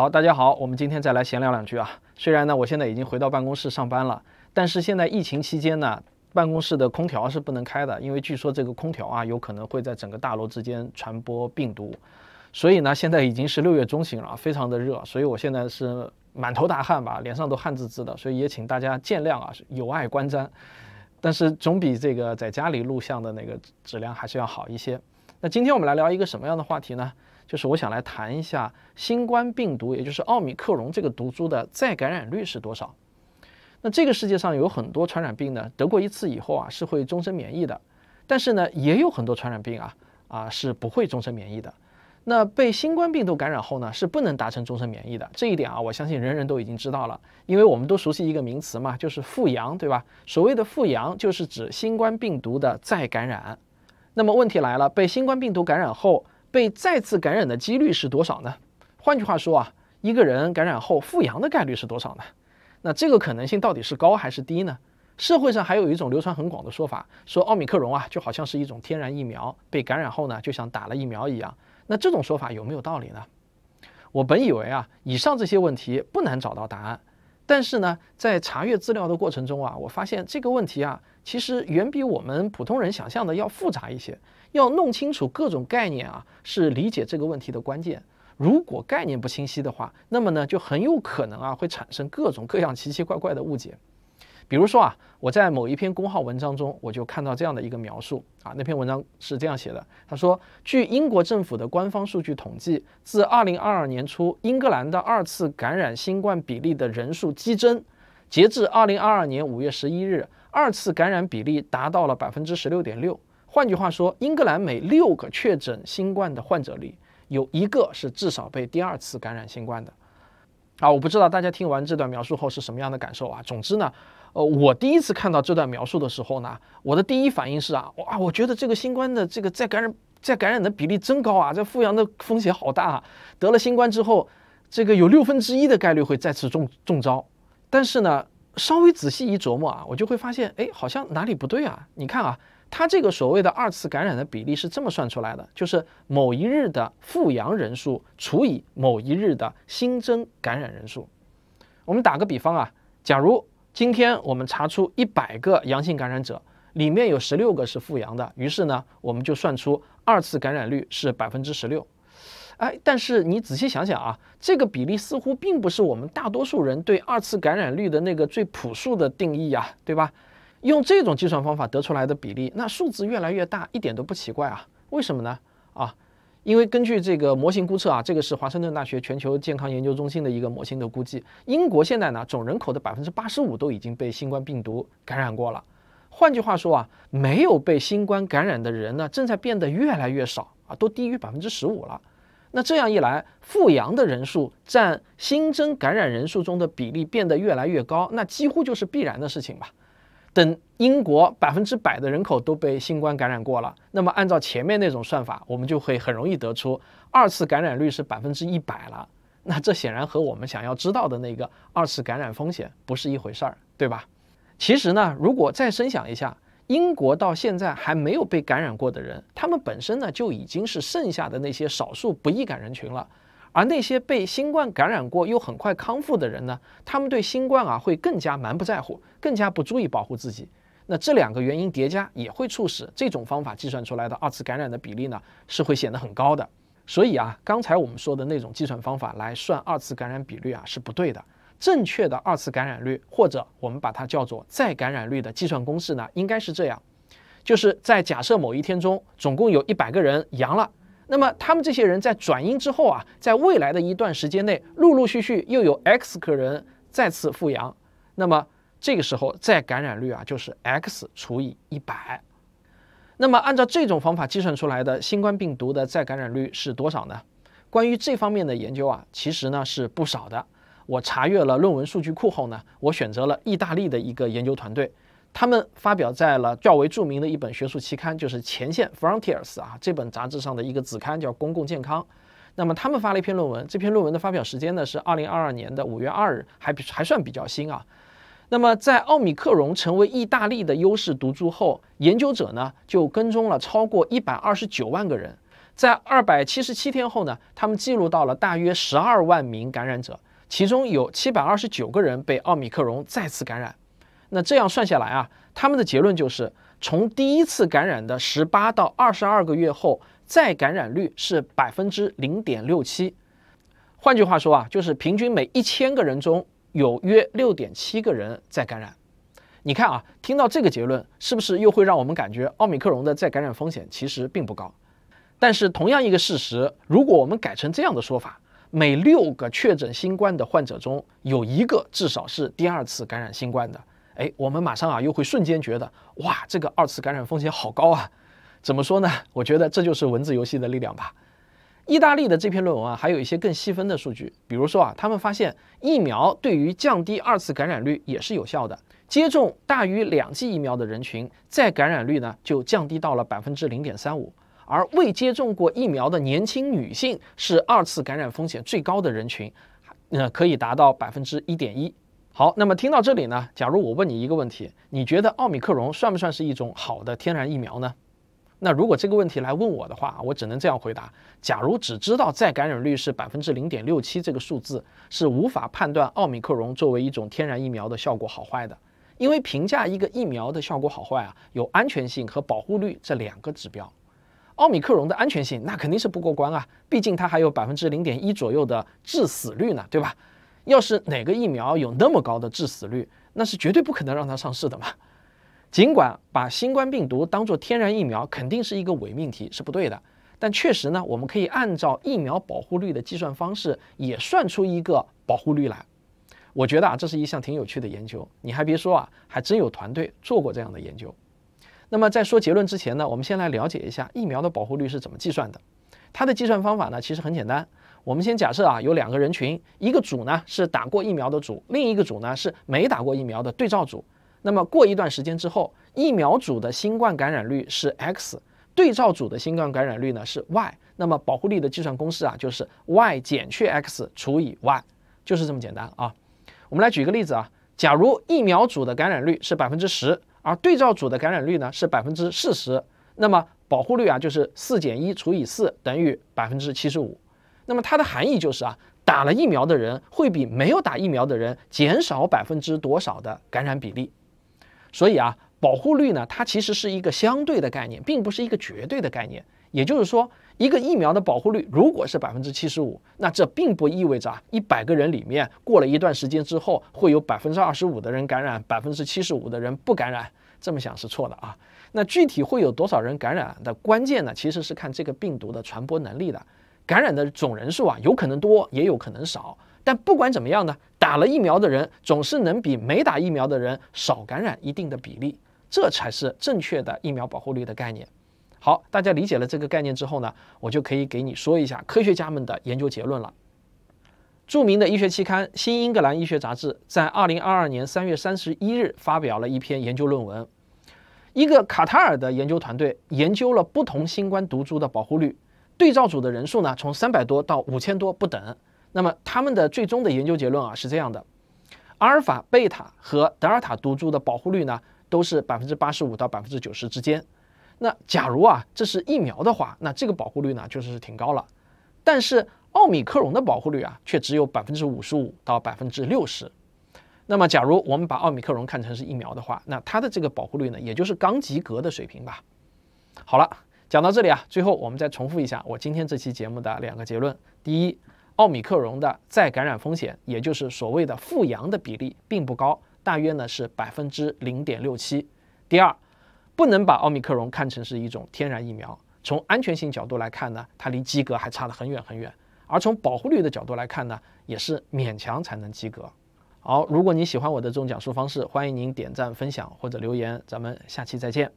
好，大家好，我们今天再来闲聊两句啊。虽然呢，我现在已经回到办公室上班了，但是现在疫情期间呢，办公室的空调是不能开的，因为据说这个空调啊，有可能会在整个大楼之间传播病毒。所以呢，现在已经是六月中旬了，非常的热，所以我现在是满头大汗吧，脸上都汗滋滋的，所以也请大家见谅啊，有碍观瞻。但是总比这个在家里录像的那个质量还是要好一些。那今天我们来聊一个什么样的话题呢？就是我想来谈一下新冠病毒，也就是奥密克戎这个毒株的再感染率是多少？那这个世界上有很多传染病呢，得过一次以后啊是会终身免疫的，但是呢也有很多传染病啊啊是不会终身免疫的。那被新冠病毒感染后呢是不能达成终身免疫的，这一点啊我相信人人都已经知道了，因为我们都熟悉一个名词嘛，就是复阳，对吧？所谓的复阳就是指新冠病毒的再感染。那么问题来了，被新冠病毒感染后。被再次感染的几率是多少呢？换句话说啊，一个人感染后复阳的概率是多少呢？那这个可能性到底是高还是低呢？社会上还有一种流传很广的说法，说奥米克戎啊就好像是一种天然疫苗，被感染后呢就像打了疫苗一样。那这种说法有没有道理呢？我本以为啊，以上这些问题不难找到答案，但是呢，在查阅资料的过程中啊，我发现这个问题啊。其实远比我们普通人想象的要复杂一些。要弄清楚各种概念啊，是理解这个问题的关键。如果概念不清晰的话，那么呢就很有可能啊，会产生各种各样奇奇怪怪的误解。比如说啊，我在某一篇公号文章中，我就看到这样的一个描述啊，那篇文章是这样写的：他说，据英国政府的官方数据统计，自二零二二年初，英格兰的二次感染新冠比例的人数激增，截至二零二二年五月十一日。二次感染比例达到了百分之十六点六，换句话说，英格兰每六个确诊新冠的患者里，有一个是至少被第二次感染新冠的。啊，我不知道大家听完这段描述后是什么样的感受啊。总之呢，呃，我第一次看到这段描述的时候呢，我的第一反应是啊，哇，我觉得这个新冠的这个再感染再感染的比例真高啊，这复阳的风险好大啊。得了新冠之后，这个有六分之一的概率会再次中中招。但是呢。稍微仔细一琢磨啊，我就会发现，哎，好像哪里不对啊！你看啊，它这个所谓的二次感染的比例是这么算出来的，就是某一日的复阳人数除以某一日的新增感染人数。我们打个比方啊，假如今天我们查出一百个阳性感染者，里面有十六个是复阳的，于是呢，我们就算出二次感染率是百分之十六。哎，但是你仔细想想啊，这个比例似乎并不是我们大多数人对二次感染率的那个最朴素的定义呀，对吧？用这种计算方法得出来的比例，那数字越来越大，一点都不奇怪啊。为什么呢？啊，因为根据这个模型估测啊，这个是华盛顿大学全球健康研究中心的一个模型的估计，英国现在呢，总人口的百分之八十五都已经被新冠病毒感染过了。换句话说啊，没有被新冠感染的人呢，正在变得越来越少啊，都低于百分之十五了。那这样一来，复阳的人数占新增感染人数中的比例变得越来越高，那几乎就是必然的事情吧？等英国百分之百的人口都被新冠感染过了，那么按照前面那种算法，我们就会很容易得出二次感染率是百分之一百了。那这显然和我们想要知道的那个二次感染风险不是一回事儿，对吧？其实呢，如果再深想一下。英国到现在还没有被感染过的人，他们本身呢就已经是剩下的那些少数不易感人群了。而那些被新冠感染过又很快康复的人呢，他们对新冠啊会更加蛮不在乎，更加不注意保护自己。那这两个原因叠加，也会促使这种方法计算出来的二次感染的比例呢是会显得很高的。所以啊，刚才我们说的那种计算方法来算二次感染比率啊是不对的。正确的二次感染率，或者我们把它叫做再感染率的计算公式呢，应该是这样，就是在假设某一天中总共有一百个人阳了，那么他们这些人在转阴之后啊，在未来的一段时间内，陆陆续续又有 x 个人再次复阳，那么这个时候再感染率啊就是 x 除以一百。那么按照这种方法计算出来的新冠病毒的再感染率是多少呢？关于这方面的研究啊，其实呢是不少的。我查阅了论文数据库后呢，我选择了意大利的一个研究团队，他们发表在了较为著名的一本学术期刊，就是《前线 Frontiers》啊这本杂志上的一个子刊叫《公共健康》，那么他们发了一篇论文，这篇论文的发表时间呢是二零二二年的五月二日，还还算比较新啊。那么在奥米克戎成为意大利的优势毒株后，研究者呢就跟踪了超过一百二十九万个人，在二百七十七天后呢，他们记录到了大约十二万名感染者。其中有七百二十九个人被奥米克戎再次感染，那这样算下来啊，他们的结论就是，从第一次感染的十八到二十二个月后，再感染率是百分之零点六七，换句话说啊，就是平均每一千个人中有约六点七个人再感染。你看啊，听到这个结论，是不是又会让我们感觉奥米克戎的再感染风险其实并不高？但是同样一个事实，如果我们改成这样的说法。每六个确诊新冠的患者中有一个至少是第二次感染新冠的，哎，我们马上啊又会瞬间觉得，哇，这个二次感染风险好高啊！怎么说呢？我觉得这就是文字游戏的力量吧。意大利的这篇论文啊，还有一些更细分的数据，比如说啊，他们发现疫苗对于降低二次感染率也是有效的，接种大于两剂疫苗的人群，再感染率呢就降低到了百分之零点三五。而未接种过疫苗的年轻女性是二次感染风险最高的人群，那可以达到百分之一点一。好，那么听到这里呢，假如我问你一个问题，你觉得奥密克戎算不算是一种好的天然疫苗呢？那如果这个问题来问我的话，我只能这样回答：假如只知道再感染率是百分之零点六七这个数字，是无法判断奥密克戎作为一种天然疫苗的效果好坏的。因为评价一个疫苗的效果好坏啊，有安全性和保护率这两个指标。奥密克戎的安全性，那肯定是不过关啊！毕竟它还有百分之零点一左右的致死率呢，对吧？要是哪个疫苗有那么高的致死率，那是绝对不可能让它上市的嘛！尽管把新冠病毒当做天然疫苗，肯定是一个伪命题，是不对的。但确实呢，我们可以按照疫苗保护率的计算方式，也算出一个保护率来。我觉得啊，这是一项挺有趣的研究。你还别说啊，还真有团队做过这样的研究。那么在说结论之前呢，我们先来了解一下疫苗的保护率是怎么计算的。它的计算方法呢，其实很简单。我们先假设啊，有两个人群，一个组呢是打过疫苗的组，另一个组呢是没打过疫苗的对照组。那么过一段时间之后，疫苗组的新冠感染率是 x，对照组的新冠感染率呢是 y。那么保护力的计算公式啊，就是 y 减去 x 除以 y，就是这么简单啊。我们来举个例子啊，假如疫苗组的感染率是百分之十。而对照组的感染率呢是百分之四十，那么保护率啊就是四减一除以四等于百分之七十五。那么它的含义就是啊，打了疫苗的人会比没有打疫苗的人减少百分之多少的感染比例。所以啊，保护率呢它其实是一个相对的概念，并不是一个绝对的概念。也就是说。一个疫苗的保护率如果是百分之七十五，那这并不意味着一百个人里面过了一段时间之后会有百分之二十五的人感染，百分之七十五的人不感染。这么想是错的啊。那具体会有多少人感染的关键呢？其实是看这个病毒的传播能力的。感染的总人数啊，有可能多，也有可能少。但不管怎么样呢，打了疫苗的人总是能比没打疫苗的人少感染一定的比例，这才是正确的疫苗保护率的概念。好，大家理解了这个概念之后呢，我就可以给你说一下科学家们的研究结论了。著名的医学期刊《新英格兰医学杂志》在二零二二年三月三十一日发表了一篇研究论文。一个卡塔尔的研究团队研究了不同新冠毒株的保护率，对照组的人数呢从三百多到五千多不等。那么他们的最终的研究结论啊是这样的：阿尔法、贝塔和德尔塔毒株的保护率呢都是百分之八十五到百分之九十之间。那假如啊，这是疫苗的话，那这个保护率呢，确实是挺高了。但是奥米克戎的保护率啊，却只有百分之五十五到百分之六十。那么假如我们把奥米克戎看成是疫苗的话，那它的这个保护率呢，也就是刚及格的水平吧。好了，讲到这里啊，最后我们再重复一下我今天这期节目的两个结论：第一，奥米克戎的再感染风险，也就是所谓的复阳的比例，并不高，大约呢是百分之零点六七。第二。不能把奥密克戎看成是一种天然疫苗。从安全性角度来看呢，它离及格还差得很远很远；而从保护率的角度来看呢，也是勉强才能及格。好，如果你喜欢我的这种讲述方式，欢迎您点赞、分享或者留言。咱们下期再见。